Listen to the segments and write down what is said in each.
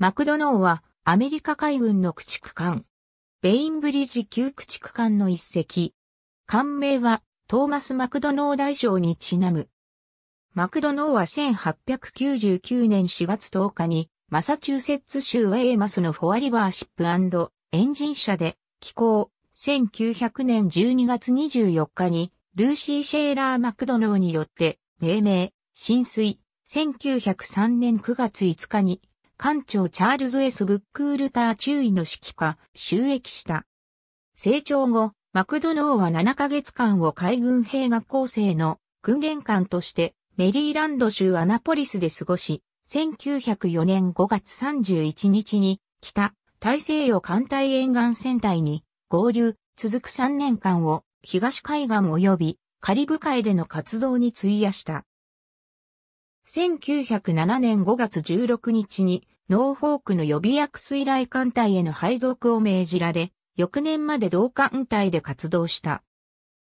マクドノーはアメリカ海軍の駆逐艦。ベインブリッジ級駆逐艦の一隻。艦名はトーマス・マクドノー大将にちなむ。マクドノーは1899年4月10日にマサチューセッツ州ウェイマスのフォアリバーシップエンジン車で寄港。1900年12月24日にルーシー・シェーラー・マクドノーによって命名、浸水。1903年9月5日に艦長チャールズ・ S・ ブックールター中尉の指揮下、収益した。成長後、マクドノーは7ヶ月間を海軍兵学校生の訓練官としてメリーランド州アナポリスで過ごし、1904年5月31日に北大西洋艦隊沿岸戦隊に合流、続く3年間を東海岸及びカリブ海での活動に費やした。1907年5月16日にノーフォークの予備役水雷艦隊への配属を命じられ、翌年まで同艦隊で活動した。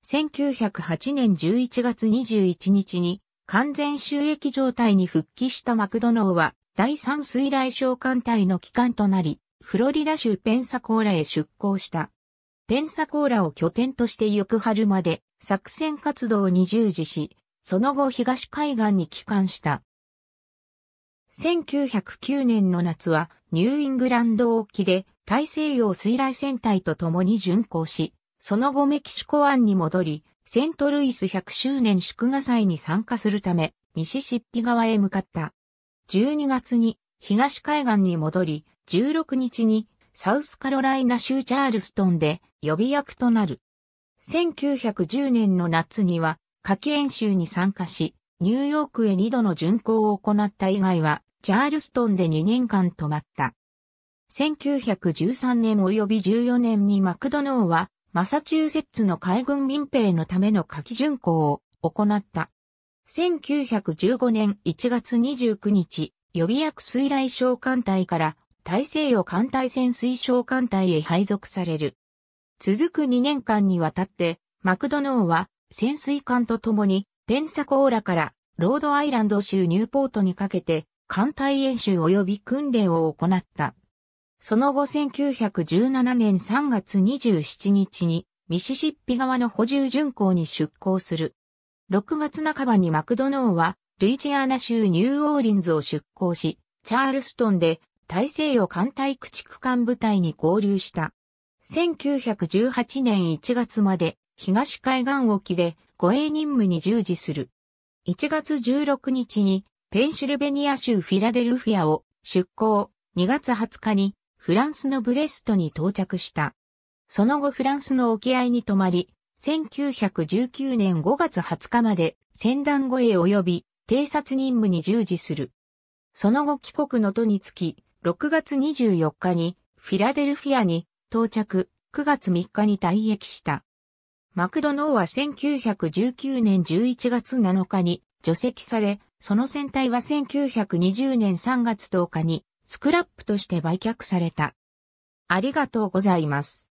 1908年11月21日に完全収益状態に復帰したマクドノーは第3水雷小艦隊の機関となり、フロリダ州ペンサコーラへ出港した。ペンサコーラを拠点として翌春まで作戦活動に従事し、その後東海岸に帰還した。1909年の夏はニューイングランド沖で大西洋水雷戦隊と共に巡航し、その後メキシコ湾に戻り、セントルイス100周年祝賀祭に参加するため、ミシシッピ側へ向かった。12月に東海岸に戻り、16日にサウスカロライナ州チャールストンで予備役となる。1910年の夏には夏季演習に参加し、ニューヨークへ2度の巡航を行った以外は、チャールストンで2年間泊まった。1913年及び14年にマクドノーは、マサチューセッツの海軍民兵のための夏季巡航を行った。1915年1月29日、予備役水雷小艦隊から大西洋艦隊潜水小艦隊へ配属される。続く2年間にわたって、マクドノーは潜水艦と共に、ペンサコーラからロードアイランド州ニューポートにかけて、艦隊演習及び訓練を行った。その後1917年3月27日に、ミシシッピ側の補充巡航に出航する。6月半ばにマクドノーは、ルイジアナ州ニューオーリンズを出港し、チャールストンで大西洋艦隊駆逐艦部隊に合流した。1918年1月まで東海岸沖で護衛任務に従事する。1月16日にペンシルベニア州フィラデルフィアを出港、2月20日にフランスのブレストに到着した。その後フランスの沖合に泊まり、1919年5月20日まで船団護衛及び偵察任務に従事する。その後帰国の途につき、6月24日にフィラデルフィアに到着、9月3日に退役した。マクドノーは1919年11月7日に除籍され、その船体は1920年3月10日にスクラップとして売却された。ありがとうございます。